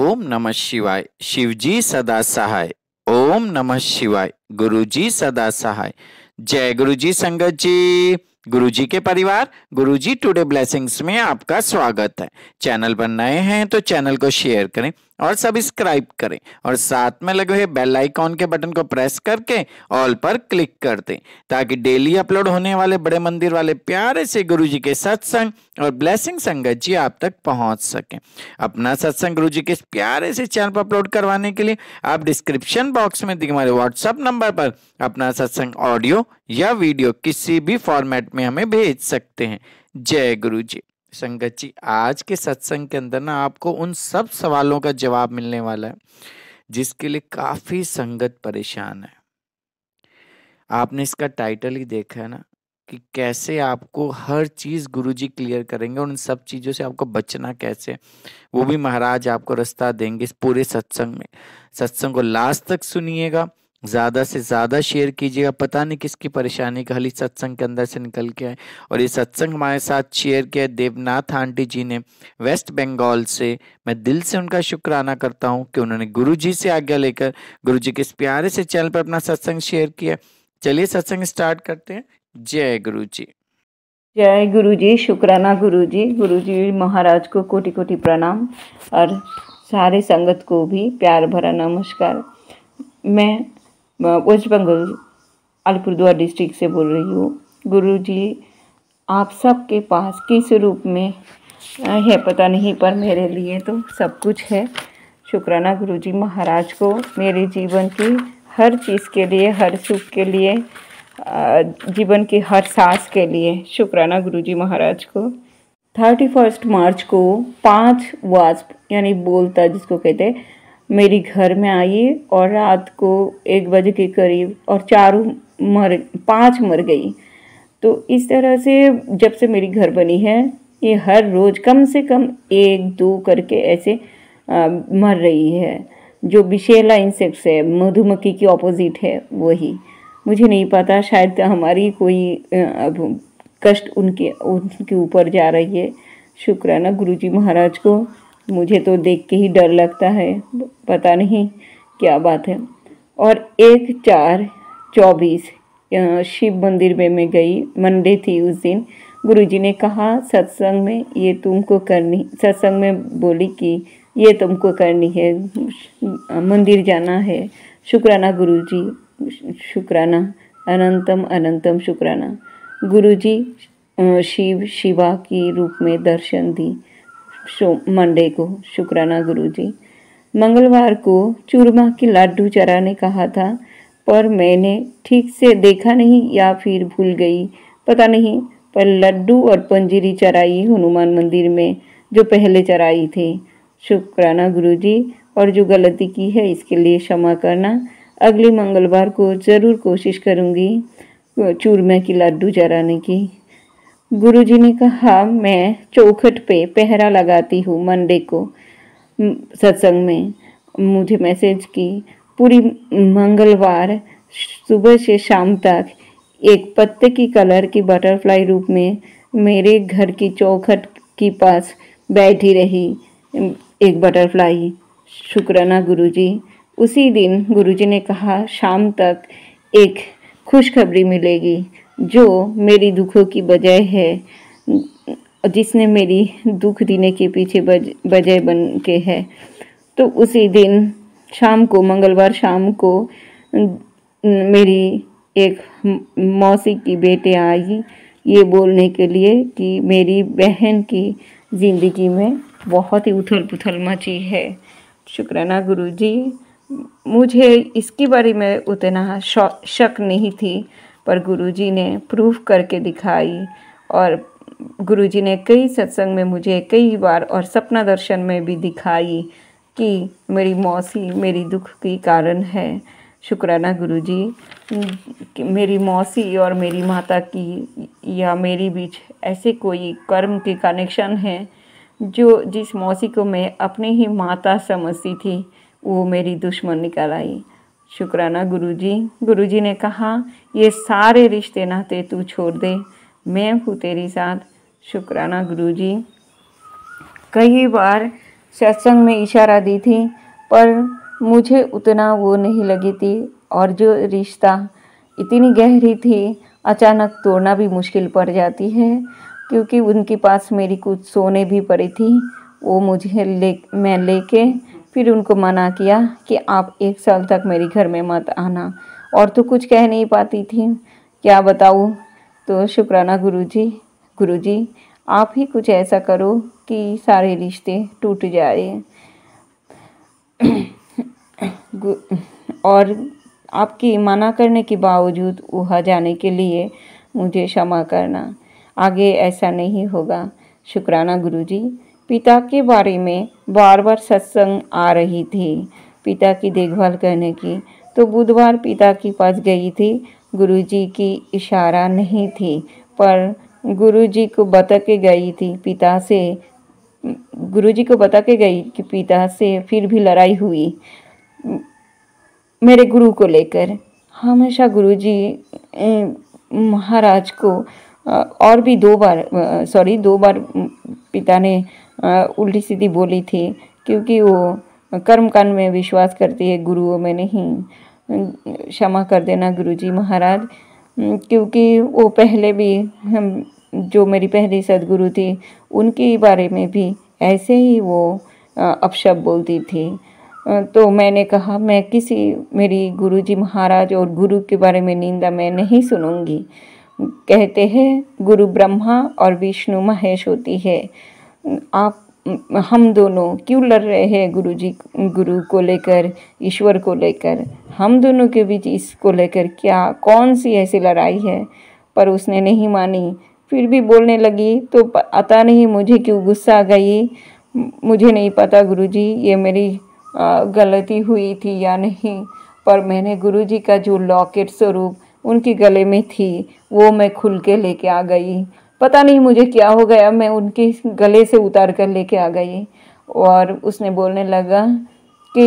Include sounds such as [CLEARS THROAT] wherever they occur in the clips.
ओम नमः शिवाय शिवजी सदा सहाय ओम नमः शिवाय गुरुजी सदा सहाय जय गुरुजी संगत जी गुरुजी के परिवार गुरुजी टुडे ब्लेसिंग्स में आपका स्वागत है चैनल पर नए हैं तो चैनल को शेयर करें और सब्सक्राइब करें और साथ में लगे हुए बेल आइकॉन के बटन को प्रेस करके ऑल पर क्लिक कर दें ताकि डेली अपलोड होने वाले बड़े मंदिर वाले प्यारे से गुरु जी के सत्संग और ब्लेसिंग संगत जी आप तक पहुंच सके अपना सत्संग गुरु जी के प्यारे से चैनल पर अपलोड करवाने के लिए आप डिस्क्रिप्शन बॉक्स में दिखे हमारे व्हाट्सअप नंबर पर अपना सत्संग ऑडियो या वीडियो किसी भी फॉर्मेट में हमें भेज सकते हैं जय गुरु जी संगत जी आज के सत्संग के अंदर ना आपको उन सब सवालों का जवाब मिलने वाला है जिसके लिए काफ़ी संगत परेशान है आपने इसका टाइटल ही देखा है ना कि कैसे आपको हर चीज़ गुरुजी क्लियर करेंगे और उन सब चीज़ों से आपको बचना कैसे वो भी महाराज आपको रास्ता देंगे इस पूरे सत्संग में सत्संग को लास्ट तक सुनिएगा ज़्यादा से ज़्यादा शेयर कीजिएगा पता नहीं किसकी परेशानी का हल इस सत्संग के अंदर से निकल के आए और ये सत्संग हमारे साथ शेयर किया देवनाथ आंटी जी ने वेस्ट बंगाल से मैं दिल से उनका शुक्राना करता हूँ कि उन्होंने गुरु जी से आज्ञा लेकर गुरु जी के इस प्यारे से चैनल पर अपना सत्संग शेयर किया चलिए सत्संग स्टार्ट करते हैं जय गुरु जी जय गुरु जी शुक्राना गुरु जी गुरु जी महाराज को कोटि कोटि प्रणाम और सारे संगत को भी प्यार भरा नमस्कार मैं वेस्ट बंगाल अलीपुरद्वार डिस्ट्रिक्ट से बोल रही हूँ गुरु जी आप सबके पास किस रूप में है पता नहीं पर मेरे लिए तो सब कुछ है शुक्राना गुरु जी महाराज को मेरे जीवन की हर चीज़ के लिए हर सुख के लिए जीवन की हर सांस के लिए शुक्राना गुरु जी महाराज को थर्टी फर्स्ट मार्च को पाँच वास्प यानी बोलता जिसको कहते हैं मेरी घर में आई और रात को एक बजे के करीब और चारों मर पांच मर गई तो इस तरह से जब से मेरी घर बनी है ये हर रोज़ कम से कम एक दो करके ऐसे आ, मर रही है जो बिशेला इंसेक्ट्स है मधुमक्खी की ऑपोजिट है वही मुझे नहीं पता शायद हमारी कोई अब कष्ट उनके उनके ऊपर जा रही है शुक्राना गुरुजी महाराज को मुझे तो देख के ही डर लगता है पता नहीं क्या बात है और एक चार चौबीस शिव मंदिर में मैं गई मंडे थी उस दिन गुरुजी ने कहा सत्संग में ये तुमको करनी सत्संग में बोली कि ये तुमको करनी है मंदिर जाना है शुक्राना गुरुजी शुक्राना अनंतम अनंतम शुक्राना गुरुजी शिव शिवा के रूप में दर्शन दी शो मंडे को शुक्राना गुरु जी मंगलवार को चूरमा के लाडू चरा ने कहा था पर मैंने ठीक से देखा नहीं या फिर भूल गई पता नहीं पर लड्डू और पंजीरी चराई हनुमान मंदिर में जो पहले चराई थी शुक्राना गुरुजी और जो गलती की है इसके लिए क्षमा करना अगले मंगलवार को ज़रूर कोशिश करूँगी चूरमा की लड्डू चराने की गुरुजी ने कहा मैं चौखट पे पहरा लगाती हूँ मंडे को सत्संग में मुझे मैसेज की पूरी मंगलवार सुबह से शाम तक एक पत्ते की कलर की बटरफ्लाई रूप में मेरे घर की चौखट के पास बैठी रही एक बटरफ्लाई शुक्राना गुरुजी उसी दिन गुरुजी ने कहा शाम तक एक खुशखबरी मिलेगी जो मेरी दुखों की बजाय है जिसने मेरी दुख देने के पीछे बजाय बन के है तो उसी दिन शाम को मंगलवार शाम को मेरी एक मौसी की बेटे आई ये बोलने के लिए कि मेरी बहन की ज़िंदगी में बहुत ही उथल पुथल मची है शुक्राना गुरुजी मुझे इसके बारे में उतना शक नहीं थी पर गुरुजी ने प्रूफ करके दिखाई और गुरुजी ने कई सत्संग में मुझे कई बार और सपना दर्शन में भी दिखाई कि मेरी मौसी मेरी दुख की कारण है शुक्राना गुरुजी मेरी मौसी और मेरी माता की या मेरी बीच ऐसे कोई कर्म के कनेक्शन है जो जिस मौसी को मैं अपनी ही माता समझती थी वो मेरी दुश्मन निकल आई शुक्राना गुरुजी गुरुजी ने कहा ये सारे रिश्ते नाते तू छोड़ दे मैं हूँ तेरी साथ शुक्राना गुरुजी कई बार सत्संग में इशारा दी थी पर मुझे उतना वो नहीं लगी थी और जो रिश्ता इतनी गहरी थी अचानक तोड़ना भी मुश्किल पड़ जाती है क्योंकि उनके पास मेरी कुछ सोने भी पड़ी थी वो मुझे ले मैं लेके फिर उनको मना किया कि आप एक साल तक मेरे घर में मत आना और तो कुछ कह नहीं पाती थी क्या बताऊँ तो शुक्राना गुरुजी गुरुजी आप ही कुछ ऐसा करो कि सारे रिश्ते टूट जाए और आपकी मना करने के बावजूद वहाँ जाने के लिए मुझे क्षमा करना आगे ऐसा नहीं होगा शुक्राना गुरुजी पिता के बारे में बार बार सत्संग आ रही थी पिता की देखभाल करने की तो बुधवार पिता के पास गई थी गुरुजी की इशारा नहीं थी पर गुरुजी को बता के गई थी पिता से गुरुजी को बता के गई कि पिता से फिर भी लड़ाई हुई मेरे गुरु को लेकर हमेशा गुरुजी महाराज को और भी दो बार सॉरी दो बार पिता ने उल्टी सीधी बोली थी क्योंकि वो कर्म कांड में विश्वास करती है गुरुओं में नहीं क्षमा कर देना गुरुजी महाराज क्योंकि वो पहले भी हम जो मेरी पहली सदगुरु थी उनके बारे में भी ऐसे ही वो अपशब्द बोलती थी तो मैंने कहा मैं किसी मेरी गुरुजी महाराज और गुरु के बारे में निंदा मैं नहीं सुनूंगी कहते हैं गुरु ब्रह्मा और विष्णु महेश होती है आप हम दोनों क्यों लड़ रहे हैं गुरु जी गुरु को लेकर ईश्वर को लेकर हम दोनों के बीच इसको लेकर क्या कौन सी ऐसी लड़ाई है पर उसने नहीं मानी फिर भी बोलने लगी तो पता नहीं मुझे क्यों गुस्सा आ गई मुझे नहीं पता गुरु जी ये मेरी गलती हुई थी या नहीं पर मैंने गुरु जी का जो लॉकेट स्वरूप उनके गले में थी वो मैं खुल के लेके आ गई पता नहीं मुझे क्या हो गया मैं उनके गले से उतार कर लेके आ गई और उसने बोलने लगा कि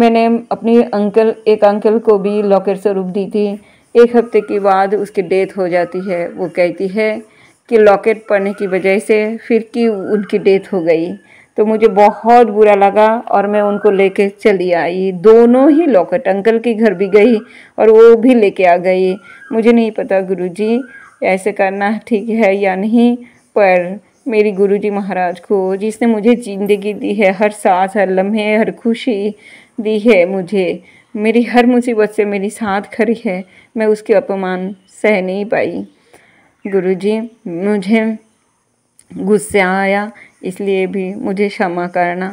मैंने अपने अंकल एक अंकल को भी लॉकर स्वरूप दी थी एक हफ्ते के बाद उसकी डेथ हो जाती है वो कहती है कि लॉकेट पढ़ने की वजह से फिर की उनकी डेथ हो गई तो मुझे बहुत बुरा लगा और मैं उनको लेके चली आई दोनों ही लॉकेट अंकल के घर भी गई और वो भी लेके आ गई मुझे नहीं पता गुरुजी ऐसे करना ठीक है या नहीं पर मेरी गुरुजी महाराज को जिसने मुझे ज़िंदगी दी है हर सांस हर लम्हे हर खुशी दी है मुझे मेरी हर मुसीबत से मेरी साथ खड़ी है मैं उसके अपमान सह नहीं पाई गुरुजी मुझे गुस्से आया इसलिए भी मुझे क्षमा करना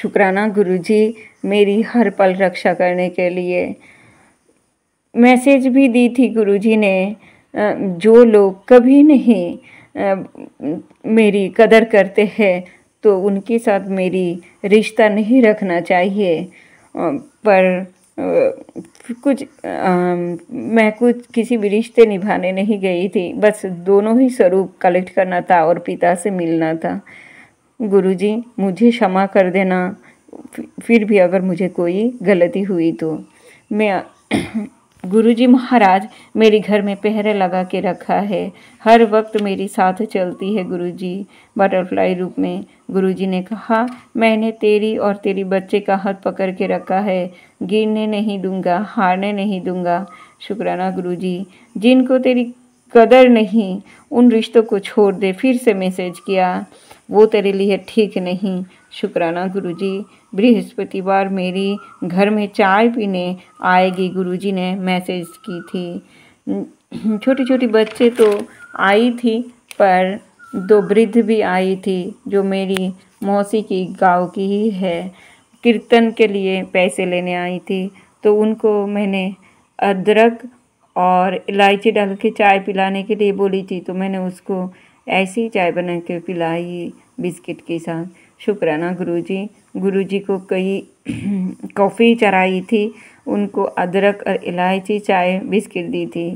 शुक्राना गुरुजी मेरी हर पल रक्षा करने के लिए मैसेज भी दी थी गुरुजी ने जो लोग कभी नहीं मेरी कदर करते हैं तो उनके साथ मेरी रिश्ता नहीं रखना चाहिए पर कुछ मैं कुछ किसी भी रिश्ते निभाने नहीं गई थी बस दोनों ही स्वरूप कलेक्ट करना था और पिता से मिलना था गुरुजी मुझे क्षमा कर देना फिर भी अगर मुझे कोई गलती हुई तो मैं गुरुजी महाराज मेरे घर में पहरे लगा के रखा है हर वक्त मेरी साथ चलती है गुरुजी बटरफ्लाई रूप में गुरुजी ने कहा मैंने तेरी और तेरी बच्चे का हाथ पकड़ के रखा है गिरने नहीं दूंगा हारने नहीं दूंगा शुक्राना गुरुजी जिनको तेरी कदर नहीं उन रिश्तों को छोड़ दे फिर से मैसेज किया वो तेरे लिए ठीक नहीं शुक्राना गुरुजी बृहस्पतिवार मेरी घर में चाय पीने आएगी गुरुजी ने मैसेज की थी छोटी छोटी बच्चे तो आई थी पर दो वृद्ध भी आई थी जो मेरी मौसी की गांव की ही है कीर्तन के लिए पैसे लेने आई थी तो उनको मैंने अदरक और इलायची डाल के चाय पिलाने के लिए बोली थी तो मैंने उसको ऐसी चाय बना के पिलाई बिस्किट के साथ शुक्राना गुरुजी गुरुजी को कई कॉफ़ी चराई थी उनको अदरक और इलायची चाय बिस्किट दी थी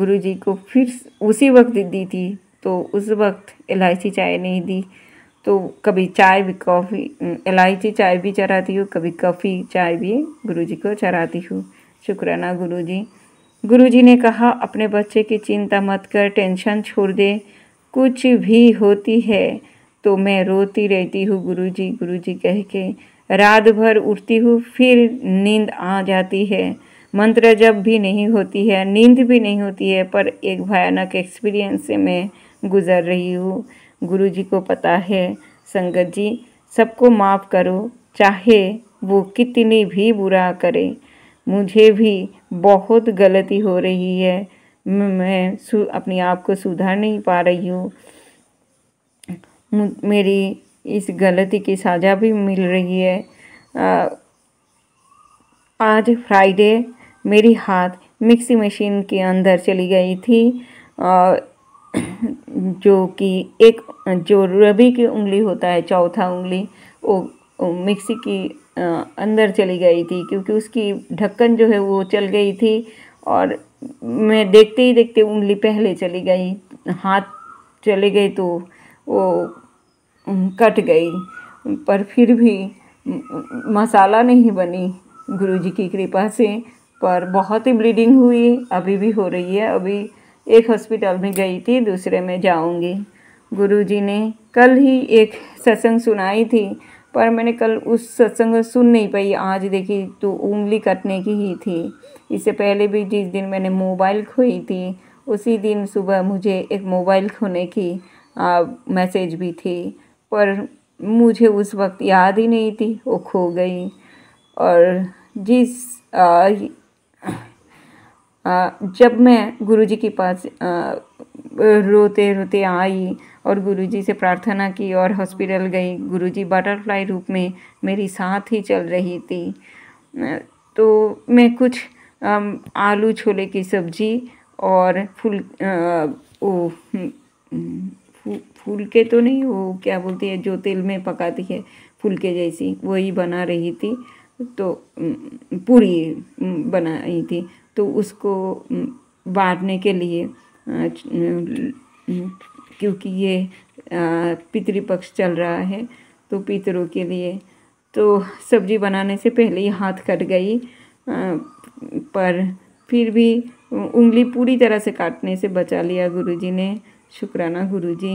गुरुजी को फिर उसी वक्त दी थी तो उस वक्त इलायची चाय नहीं दी तो कभी चाय भी कॉफ़ी इलायची चाय भी चराती हूँ कभी कॉफ़ी चाय भी गुरुजी को चराती हूँ शुक्राना गुरुजी गुरुजी ने कहा अपने बच्चे की चिंता मत कर टेंशन छोड़ दे कुछ भी होती है तो मैं रोती रहती हूँ गुरुजी गुरुजी कह के रात भर उठती हूँ फिर नींद आ जाती है मंत्र जब भी नहीं होती है नींद भी नहीं होती है पर एक भयानक एक्सपीरियंस से मैं गुज़र रही हूँ जी को पता है संगत जी सबको माफ़ करो चाहे वो कितनी भी बुरा करे मुझे भी बहुत गलती हो रही है मैं अपने आप को सुधार नहीं पा रही हूँ मेरी इस गलती की सज़ा भी मिल रही है आज फ्राइडे मेरी हाथ मिक्सी मशीन के अंदर चली गई थी [CLEARS THROAT] जो कि एक जो रबी की उंगली होता है चौथा उंगली वो मिक्सी की अंदर चली गई थी क्योंकि उसकी ढक्कन जो है वो चल गई थी और मैं देखते ही देखते उंगली पहले चली गई हाथ चले गए तो वो कट गई पर फिर भी मसाला नहीं बनी गुरु जी की कृपा से पर बहुत ही ब्लीडिंग हुई अभी भी हो रही है अभी एक हॉस्पिटल में गई थी दूसरे में जाऊंगी गुरु जी ने कल ही एक सत्संग सुनाई थी पर मैंने कल उस सत्संग सुन नहीं पाई आज देखी तो उंगली कटने की ही थी इससे पहले भी जिस दिन मैंने मोबाइल खोई थी उसी दिन सुबह मुझे एक मोबाइल खोने की मैसेज भी थी पर मुझे उस वक्त याद ही नहीं थी वो खो गई और जिस आ, आ, जब मैं गुरुजी के पास आ, रोते रोते आई और गुरुजी से प्रार्थना की और हॉस्पिटल गई गुरुजी बटरफ्लाई रूप में मेरी साथ ही चल रही थी तो मैं कुछ आलू छोले की सब्जी और फुल ओ हम्म, फु, फूल के तो नहीं वो क्या बोलती है जो तेल में पकाती है फूल के जैसी वही बना रही थी तो पूरी बनाई थी तो उसको बांटने के लिए क्योंकि ये पितृपक्ष चल रहा है तो पितरों के लिए तो सब्जी बनाने से पहले ही हाथ कट गई पर फिर भी उंगली पूरी तरह से काटने से बचा लिया गुरुजी ने शुक्राना गुरुजी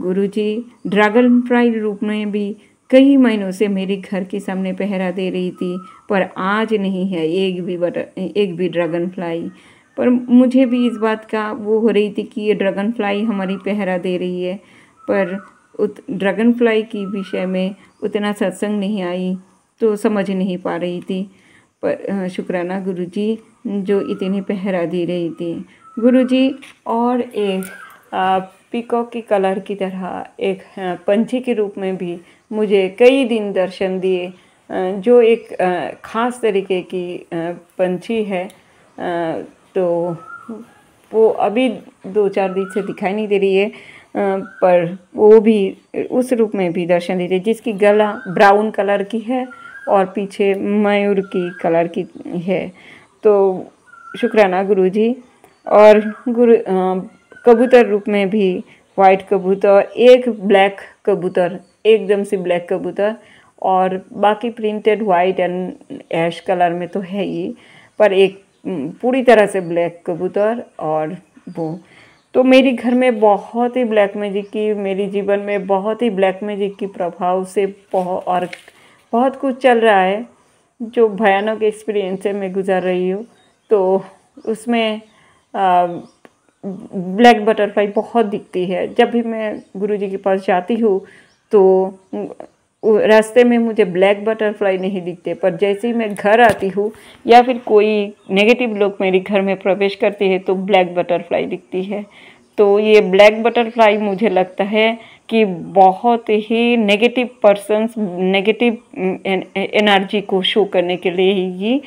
गुरुजी ड्रैगन फ्राई रूप में भी कई महीनों से मेरे घर के सामने पहरा दे रही थी पर आज नहीं है एक भी बट एक भी ड्रैगन फ्लाई पर मुझे भी इस बात का वो हो रही थी कि ये ड्रैगन फ्लाई हमारी पहरा दे रही है पर उत ड्रैगन फ्लाई की विषय में उतना सत्संग नहीं आई तो समझ नहीं पा रही थी पर शुक्राना गुरु जी जो इतनी पहरा दे रही थी गुरु जी और एक पीकॉक की कलर की तरह एक पंछी के रूप में भी मुझे कई दिन दर्शन दिए जो एक ख़ास तरीके की पंछी है तो वो अभी दो चार दिन से दिखाई नहीं दे रही है पर वो भी उस रूप में भी दर्शन है जिसकी गला ब्राउन कलर की है और पीछे मयूर की कलर की है तो शुक्राना गुरुजी और गुरु कबूतर रूप में भी वाइट कबूतर एक ब्लैक कबूतर एकदम से ब्लैक कबूतर और बाकी printed white and ash colour में तो है ही पर एक पूरी तरह से ब्लैक कबूतर और वो तो मेरी घर में बहुत ही ब्लैक मैजिक की मेरे जीवन में बहुत ही ब्लैक मैजिक की प्रभाव से बहुत और बहुत कुछ चल रहा है जो भयानक एक्सपीरियंस है मैं गुज़र रही हूँ तो उसमें आ, ब्लैक बटरफ्लाई बहुत दिखती है जब भी मैं गुरुजी के पास जाती हूँ तो रास्ते में मुझे ब्लैक बटरफ्लाई नहीं दिखते पर जैसे ही मैं घर आती हूँ या फिर कोई नेगेटिव लोग मेरे घर में प्रवेश करते हैं तो ब्लैक बटरफ्लाई दिखती है तो ये ब्लैक बटरफ्लाई मुझे लगता है कि बहुत ही नेगेटिव पर्सनस नेगेटिव एनर्जी को शो करने के लिए ही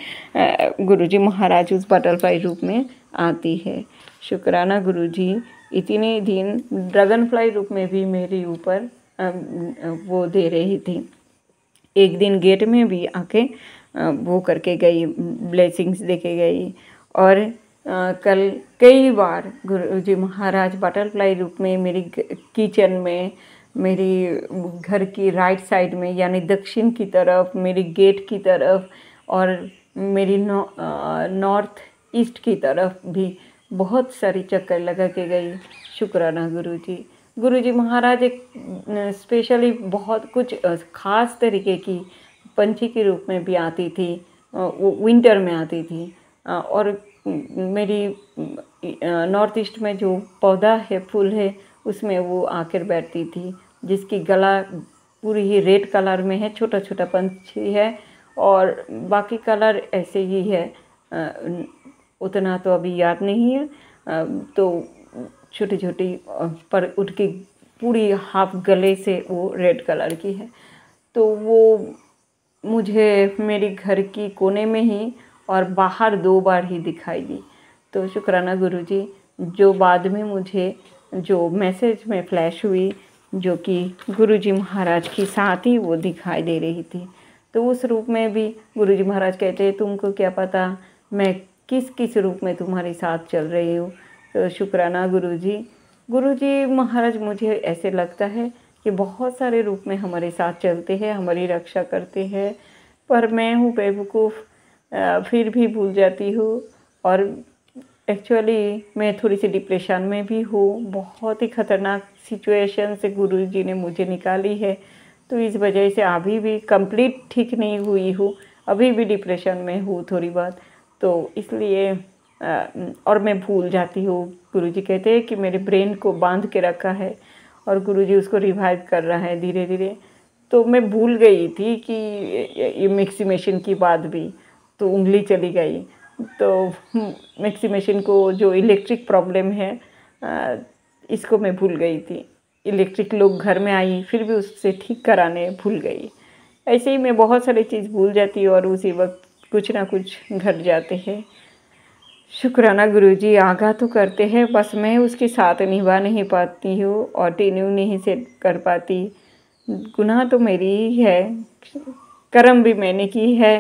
गुरुजी महाराज उस बटरफ्लाई रूप में आती है शुक्राना गुरु जी इतने दिन ड्रैगन फ्लाई रूप में भी मेरे ऊपर वो दे रही थी एक दिन गेट में भी आके वो करके गई ब्लेसिंग्स देके गई और कल कई बार गुरु जी महाराज बटरफ्लाई रूप में मेरी किचन में मेरी घर की राइट साइड में यानी दक्षिण की तरफ मेरी गेट की तरफ और मेरी नॉर्थ ईस्ट की तरफ भी बहुत सारी चक्कर लगा के गई शुक्राना गुरु जी गुरु जी महाराज एक स्पेशली बहुत कुछ ख़ास तरीके की पंछी के रूप में भी आती थी वो विंटर में आती थी और मेरी नॉर्थ ईस्ट में जो पौधा है फूल है उसमें वो आकर बैठती थी जिसकी गला पूरी ही रेड कलर में है छोटा छोटा पंछी है और बाकी कलर ऐसे ही है उतना तो अभी याद नहीं है तो छोटी छोटी पर उनकी पूरी हाफ गले से वो रेड कलर की है तो वो मुझे मेरी घर की कोने में ही और बाहर दो बार ही दिखाई दी तो शुक्राना गुरुजी जो बाद में मुझे जो मैसेज में फ्लैश हुई जो कि गुरुजी महाराज की साथ ही वो दिखाई दे रही थी तो उस रूप में भी गुरुजी महाराज कहते तुमको क्या पता मैं किस किस रूप में तुम्हारे साथ चल रही हूँ तो शुक्राना गुरु जी गुरु जी महाराज मुझे ऐसे लगता है कि बहुत सारे रूप में हमारे साथ चलते हैं हमारी रक्षा करते हैं पर मैं हूँ बेवकूफ़ फिर भी भूल जाती हूँ और एक्चुअली मैं थोड़ी सी डिप्रेशन में भी हूँ बहुत ही ख़तरनाक सिचुएशन से गुरु जी ने मुझे निकाली है तो इस वजह से अभी भी कंप्लीट ठीक नहीं हुई हूँ अभी भी डिप्रेशन में हूँ थोड़ी बात तो इसलिए और मैं भूल जाती हूँ गुरु जी कहते हैं कि मेरे ब्रेन को बांध के रखा है और गुरु जी उसको रिवाइव कर रहा है धीरे धीरे तो मैं भूल गई थी कि ये मिक्सी मशीन की बात भी तो उंगली चली गई तो मिक्सी मशीन को जो इलेक्ट्रिक प्रॉब्लम है इसको मैं भूल गई थी इलेक्ट्रिक लोग घर में आई फिर भी उससे ठीक कराने भूल गई ऐसे ही मैं बहुत सारी चीज़ भूल जाती और उसी वक्त कुछ ना कुछ घट जाते हैं शुक्राना गुरुजी आगा तो करते हैं बस मैं उसके साथ निभा नहीं पाती हूँ और टीन्यू नहीं से कर पाती गुनाह तो मेरी ही है कर्म भी मैंने की है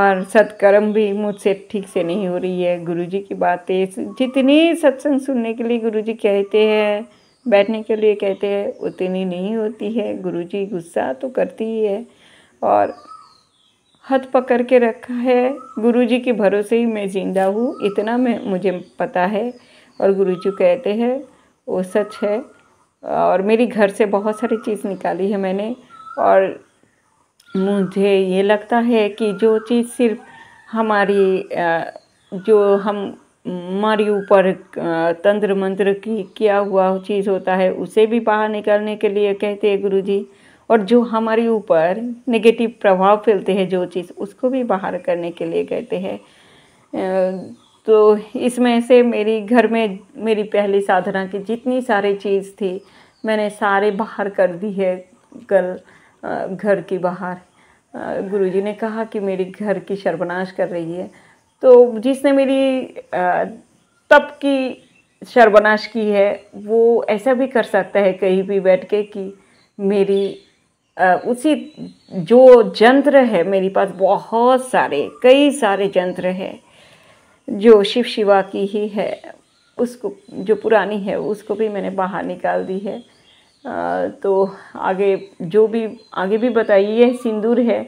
और सत्कर्म भी मुझसे ठीक से नहीं हो रही है गुरुजी की बातें जितनी सत्संग सुनने के लिए गुरुजी कहते हैं बैठने के लिए कहते हैं उतनी नहीं होती है गुरुजी गुस्सा तो करती ही है और हाथ पकड़ के रखा है गुरुजी के भरोसे ही मैं ज़िंदा हूँ इतना मैं मुझे पता है और गुरुजी कहते हैं वो सच है और मेरी घर से बहुत सारी चीज़ निकाली है मैंने और मुझे ये लगता है कि जो चीज़ सिर्फ हमारी जो हम हमारे ऊपर तंत्र मंत्र की किया हुआ चीज़ होता है उसे भी बाहर निकालने के लिए कहते हैं गुरुजी और जो हमारे ऊपर नेगेटिव प्रभाव फैलते हैं जो चीज़ उसको भी बाहर करने के लिए कहते हैं तो इसमें से मेरी घर में मेरी पहली साधना की जितनी सारी चीज़ थी मैंने सारे बाहर कर दी है कल घर की बाहर गुरुजी ने कहा कि मेरी घर की शर्वनाश कर रही है तो जिसने मेरी तप की शर्वनाश की है वो ऐसा भी कर सकता है कहीं भी बैठ के कि मेरी उसी जो यंत्र है मेरे पास बहुत सारे कई सारे यंत्र है जो शिव शिवा की ही है उसको जो पुरानी है उसको भी मैंने बाहर निकाल दी है तो आगे जो भी आगे भी बताइए यह सिंदूर है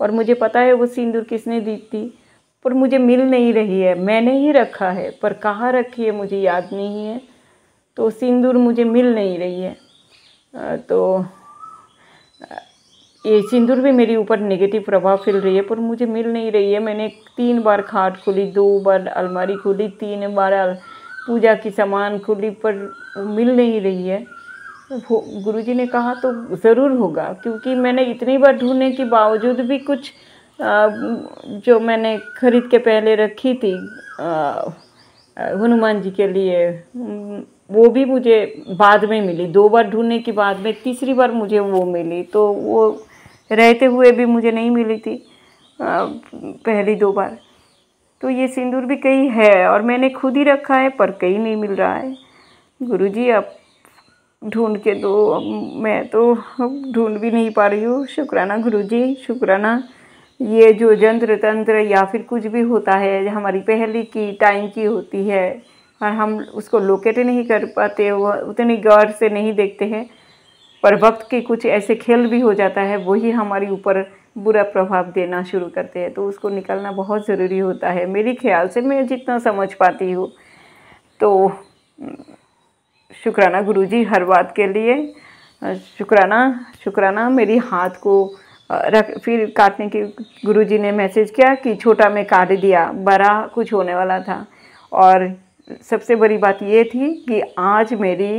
और मुझे पता है वो सिंदूर किसने दी थी पर मुझे मिल नहीं रही है मैंने ही रखा है पर कहाँ रखी है मुझे याद नहीं है तो सिंदूर मुझे मिल नहीं रही है तो ये सिंदूर भी मेरी ऊपर नेगेटिव प्रभाव फैल रही है पर मुझे मिल नहीं रही है मैंने तीन बार खाट खोली दो बार अलमारी खोली तीन बार पूजा की सामान खोली पर मिल नहीं रही है गुरु जी ने कहा तो ज़रूर होगा क्योंकि मैंने इतनी बार ढूंढने के बावजूद भी कुछ जो मैंने खरीद के पहले रखी थी हनुमान जी के लिए वो भी मुझे बाद में मिली दो बार ढूंढने के बाद में तीसरी बार मुझे वो मिली तो वो रहते हुए भी मुझे नहीं मिली थी पहली दो बार तो ये सिंदूर भी कहीं है और मैंने खुद ही रखा है पर कहीं नहीं मिल रहा है गुरुजी आप ढूंढ के दो मैं तो ढूंढ भी नहीं पा रही हूँ शुक्राना गुरुजी शुक्राना ये जो जंत्र तंत्र या फिर कुछ भी होता है हमारी पहली की टाइम की होती है और हम उसको लोकेट नहीं कर पाते वो उतनी गौर से नहीं देखते हैं पर वक्त के कुछ ऐसे खेल भी हो जाता है वही हमारे ऊपर बुरा प्रभाव देना शुरू करते हैं तो उसको निकलना बहुत ज़रूरी होता है मेरी ख्याल से मैं जितना समझ पाती हूँ तो शुक्राना गुरुजी हर बात के लिए शुक्राना शुक्राना मेरी हाथ को रख फिर काटने की गुरुजी ने मैसेज किया कि छोटा मैं काट दिया बड़ा कुछ होने वाला था और सबसे बड़ी बात ये थी कि आज मेरी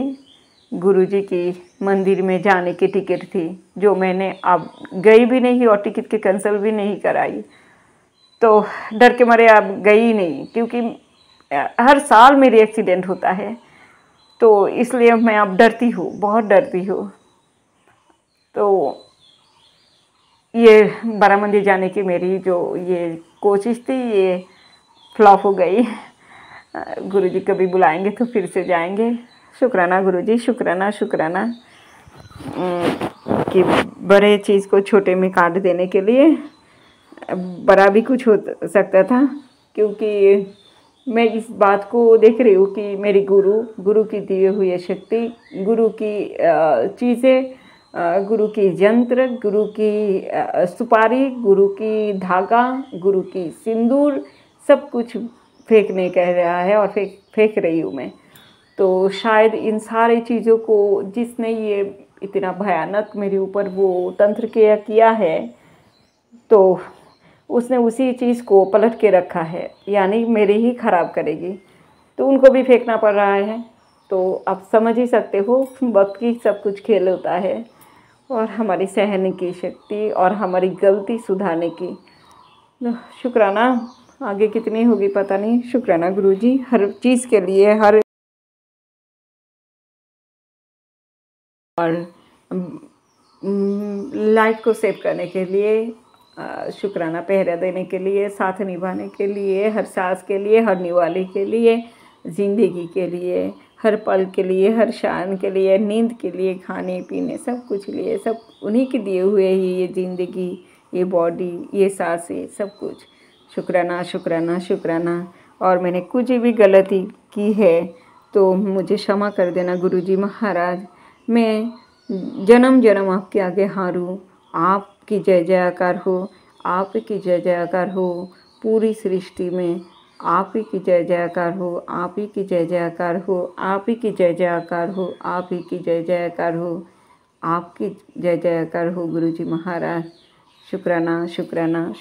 गुरुजी की मंदिर में जाने की टिकट थी जो मैंने अब गई भी नहीं और टिकट की कैंसिल भी नहीं कराई तो डर के मारे अब गई नहीं क्योंकि हर साल मेरी एक्सीडेंट होता है तो इसलिए मैं अब डरती हूँ बहुत डरती हूँ तो ये बारा मंदिर जाने की मेरी जो ये कोशिश थी ये फ्लॉप हो गई गुरु जी कभी बुलाएंगे तो फिर से जाएंगे शुक्राना गुरु जी शुक्राना शुक्राना कि बड़े चीज़ को छोटे में काट देने के लिए बड़ा भी कुछ हो सकता था क्योंकि मैं इस बात को देख रही हूँ कि मेरी गुरु गुरु की दिए हुए शक्ति गुरु की चीज़ें गुरु की यंत्र गुरु की सुपारी गुरु की धागा गुरु की सिंदूर सब कुछ फेंकने कह रहा है और फेंक फेंक रही हूँ मैं तो शायद इन सारी चीज़ों को जिसने ये इतना भयानक मेरे ऊपर वो तंत्र किया किया है तो उसने उसी चीज़ को पलट के रखा है यानी मेरे ही ख़राब करेगी तो उनको भी फेंकना पड़ रहा है तो आप समझ ही सकते हो वक्त की सब कुछ खेल होता है और हमारी सहने की शक्ति और हमारी गलती सुधारने की शुक्राना आगे कितनी होगी पता नहीं शुक्राना गुरु जी हर चीज़ के लिए हर और लाइफ को सेव करने के लिए शुक्राना पहरा देने के लिए साथ निभाने के लिए हर सांस के लिए हर निवाली के लिए ज़िंदगी के लिए हर पल के लिए हर शान के लिए नींद के लिए खाने पीने सब कुछ लिए सब उन्हीं के दिए हुए ही ये ज़िंदगी ये बॉडी ये सांसें सब कुछ शुक्राना शुक्राना शुक्राना और मैंने कुछ भी गलती की है तो मुझे क्षमा कर देना गुरुजी महाराज मैं जन्म जन्म आपके आगे हारूँ आपकी जय जयकार हो आप की जय जयकार हो पूरी सृष्टि में आप ही की जय जयकार हो आप ही की जय जयकार हो आप ही की जय जयकार हो आप ही की जय जयकार हो आपकी जय जयकार हो गुरुजी महाराज शुक्राना शुक्राना